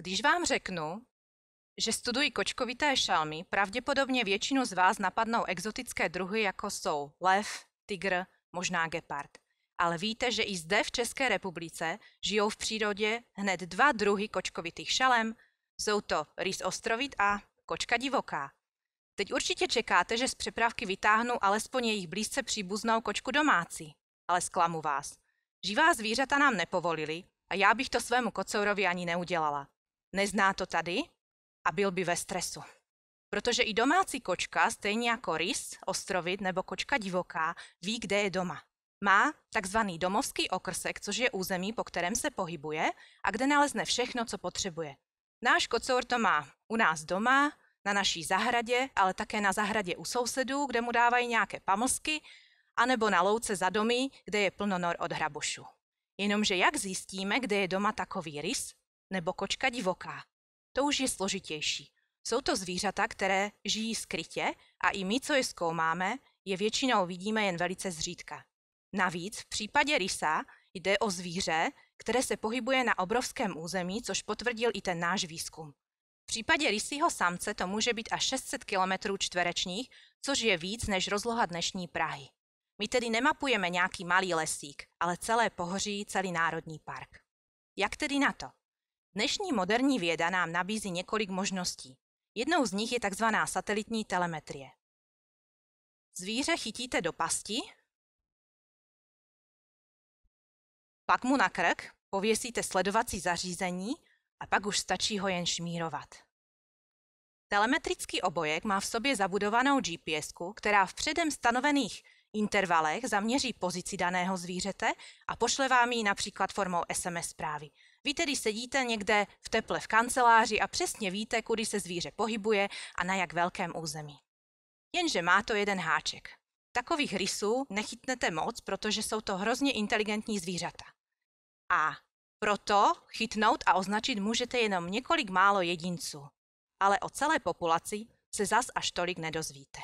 Když vám řeknu, že studují kočkovité šelmy, pravděpodobně většinu z vás napadnou exotické druhy, jako jsou lev, tygr, možná gepard. Ale víte, že i zde v České republice žijou v přírodě hned dva druhy kočkovitých šelem. Jsou to rýs ostrovit a kočka divoká. Teď určitě čekáte, že z přepravky vytáhnu alespoň jejich blízce příbuznou kočku domácí. Ale zklamu vás. Živá zvířata nám nepovolili a já bych to svému kocourovi ani neudělala nezná to tady a byl by ve stresu. Protože i domácí kočka, stejně jako rys, ostrovit nebo kočka divoká, ví, kde je doma. Má takzvaný domovský okrsek, což je území, po kterém se pohybuje a kde nalezne všechno, co potřebuje. Náš kocour to má u nás doma, na naší zahradě, ale také na zahradě u sousedů, kde mu dávají nějaké pamlsky, anebo na louce za domy, kde je plno nor od hrabošů. Jenomže jak zjistíme, kde je doma takový rys, nebo kočka divoká. To už je složitější. Jsou to zvířata, které žijí skrytě a i my, co je zkoumáme, je většinou vidíme jen velice zřídka. Navíc v případě rysa jde o zvíře, které se pohybuje na obrovském území, což potvrdil i ten náš výzkum. V případě rysího samce to může být až 600 km čtverečních, což je víc než rozloha dnešní Prahy. My tedy nemapujeme nějaký malý lesík, ale celé pohoří, celý národní park. Jak tedy na to? Dnešní moderní věda nám nabízí několik možností. Jednou z nich je tzv. satelitní telemetrie. Zvíře chytíte do pasti, pak mu na krk pověsíte sledovací zařízení a pak už stačí ho jen šmírovat. Telemetrický obojek má v sobě zabudovanou gps která v předem stanovených intervalech zaměří pozici daného zvířete a pošle vám ji například formou SMS zprávy – vy tedy sedíte někde v teple v kanceláři a přesně víte, kudy se zvíře pohybuje a na jak velkém území. Jenže má to jeden háček. Takových rysů nechytnete moc, protože jsou to hrozně inteligentní zvířata. A proto chytnout a označit můžete jenom několik málo jedinců, ale o celé populaci se zas až tolik nedozvíte.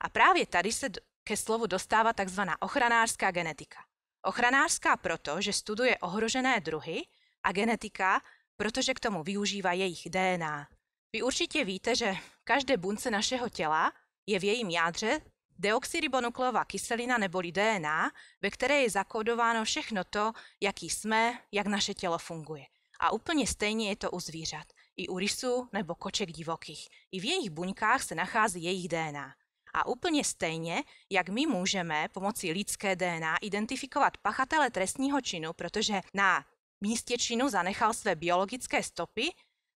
A právě tady se ke slovu dostává tzv. ochranářská genetika. Ochranářská proto, že studuje ohrožené druhy a genetika, protože k tomu využívá jejich DNA. Vy určitě víte, že každé bunce našeho těla je v jejím jádře deoxyribonukleová kyselina neboli DNA, ve které je zakódováno všechno to, jaký jsme, jak naše tělo funguje. A úplně stejně je to u zvířat, i u rysů nebo koček divokých. I v jejich buňkách se nachází jejich DNA. A úplně stejně, jak my můžeme pomocí lidské DNA identifikovat pachatele trestního činu, protože na místě činu zanechal své biologické stopy,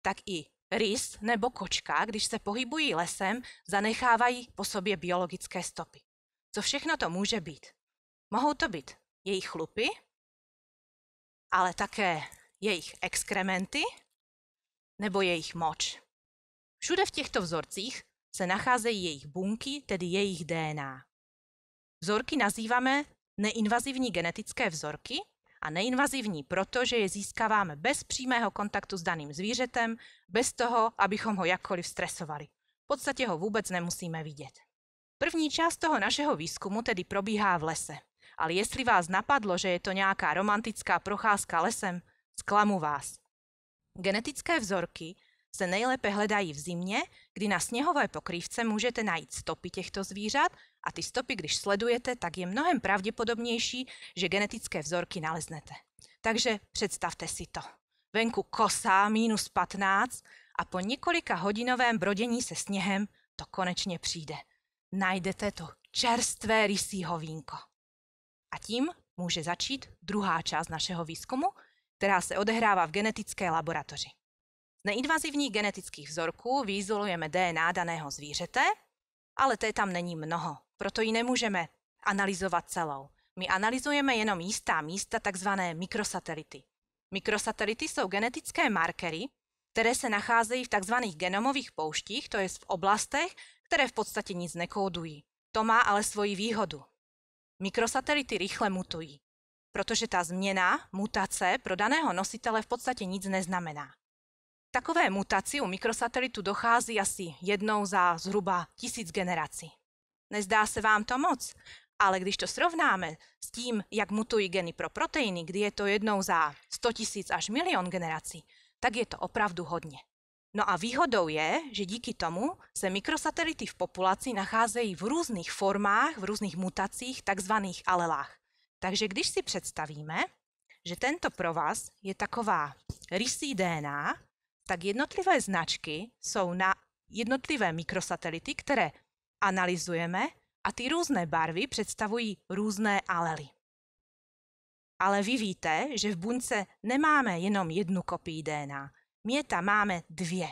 tak i rys nebo kočka, když se pohybují lesem, zanechávají po sobě biologické stopy. Co všechno to může být? Mohou to být jejich chlupy, ale také jejich exkrementy nebo jejich moč. Všude v těchto vzorcích se nacházejí jejich bunky, tedy jejich DNA. Vzorky nazýváme neinvazivní genetické vzorky a neinvazivní, protože je získáváme bez přímého kontaktu s daným zvířetem, bez toho, abychom ho jakkoliv stresovali. V podstatě ho vůbec nemusíme vidět. První část toho našeho výzkumu tedy probíhá v lese. Ale jestli vás napadlo, že je to nějaká romantická procházka lesem, zklamu vás. Genetické vzorky, se nejlépe hledají v zimě, kdy na sněhové pokrývce můžete najít stopy těchto zvířat a ty stopy, když sledujete, tak je mnohem pravděpodobnější, že genetické vzorky naleznete. Takže představte si to. Venku kosa, minus 15 a po několika hodinovém brodění se sněhem to konečně přijde. Najdete to čerstvé rysí hovínko. A tím může začít druhá část našeho výzkumu, která se odehrává v genetické laboratoři. Z neinvazivních genetických vzorků vyizolujeme DNA daného zvířete, ale té tam není mnoho, proto ji nemůžeme analyzovat celou. My analyzujeme jenom jistá místa, takzvané mikrosatelity. Mikrosatelity jsou genetické markery, které se nacházejí v tzv. genomových pouštích, to je v oblastech, které v podstatě nic nekódují. To má ale svoji výhodu. Mikrosatelity rychle mutují, protože ta změna, mutace pro daného nositele v podstatě nic neznamená takové mutaci u mikrosatelitu dochází asi jednou za zhruba tisíc generací. Nezdá se vám to moc, ale když to srovnáme s tím, jak mutují geny pro proteiny, kdy je to jednou za 100 tisíc až milion generací, tak je to opravdu hodně. No a výhodou je, že díky tomu se mikrosatelity v populaci nacházejí v různých formách, v různých mutacích, takzvaných alelách. Takže když si představíme, že tento provaz je taková rysí DNA, tak jednotlivé značky jsou na jednotlivé mikrosatelity, které analyzujeme a ty různé barvy představují různé alely. Ale vy víte, že v bunce nemáme jenom jednu kopii DNA. My je tam máme dvě.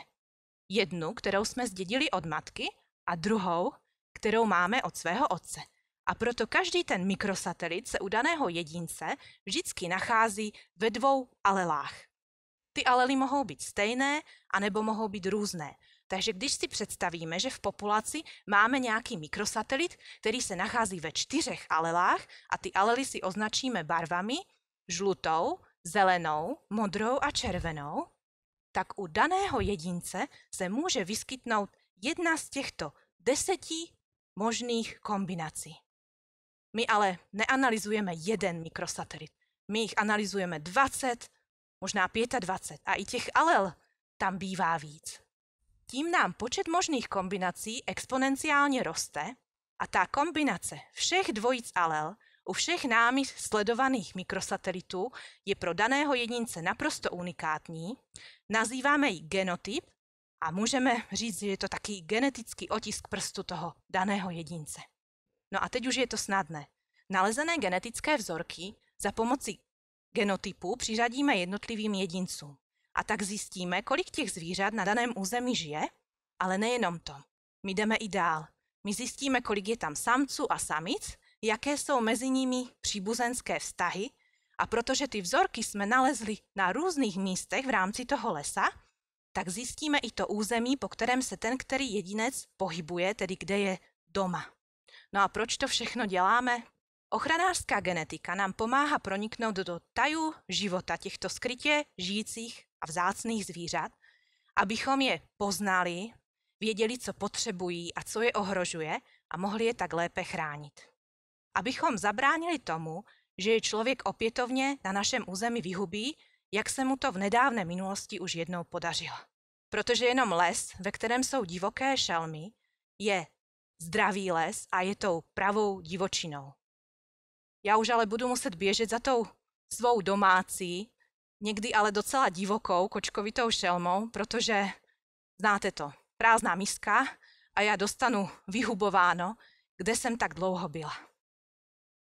Jednu, kterou jsme zdědili od matky a druhou, kterou máme od svého otce. A proto každý ten mikrosatelit se u daného jedince vždycky nachází ve dvou alelách. Ty alely mohou být stejné, anebo mohou být různé. Takže když si představíme, že v populaci máme nějaký mikrosatelit, který se nachází ve čtyřech alelách a ty alely si označíme barvami žlutou, zelenou, modrou a červenou, tak u daného jedince se může vyskytnout jedna z těchto deseti možných kombinací. My ale neanalizujeme jeden mikrosatelit, my jich analyzujeme 20, možná 25 a i těch alel tam bývá víc. Tím nám počet možných kombinací exponenciálně roste a ta kombinace všech dvojic alel u všech námi sledovaných mikrosatelitů je pro daného jedince naprosto unikátní, nazýváme ji genotyp a můžeme říct, že je to taky genetický otisk prstu toho daného jedince. No a teď už je to snadné. Nalezené genetické vzorky za pomocí genotypu přiřadíme jednotlivým jedincům. A tak zjistíme, kolik těch zvířat na daném území žije, ale nejenom to. My jdeme i dál. My zjistíme, kolik je tam samců a samic, jaké jsou mezi nimi příbuzenské vztahy a protože ty vzorky jsme nalezli na různých místech v rámci toho lesa, tak zjistíme i to území, po kterém se ten který jedinec pohybuje, tedy kde je doma. No a proč to všechno děláme? Ochranářská genetika nám pomáhá proniknout do tajů života těchto skrytě žijících a vzácných zvířat, abychom je poznali, věděli, co potřebují a co je ohrožuje a mohli je tak lépe chránit. Abychom zabránili tomu, že je člověk opětovně na našem území vyhubí, jak se mu to v nedávné minulosti už jednou podařilo. Protože jenom les, ve kterém jsou divoké šelmy, je zdravý les a je tou pravou divočinou. Já už ale budu muset běžet za tou svou domácí, někdy ale docela divokou kočkovitou šelmou, protože znáte to, prázdná miska a já dostanu vyhubováno, kde jsem tak dlouho byla.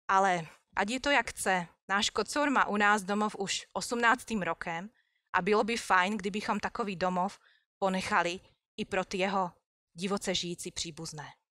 Ale ať je to jak chce, náš kocor má u nás domov už 18. rokem a bylo by fajn, kdybychom takový domov ponechali i pro ty jeho divoce žijící příbuzné.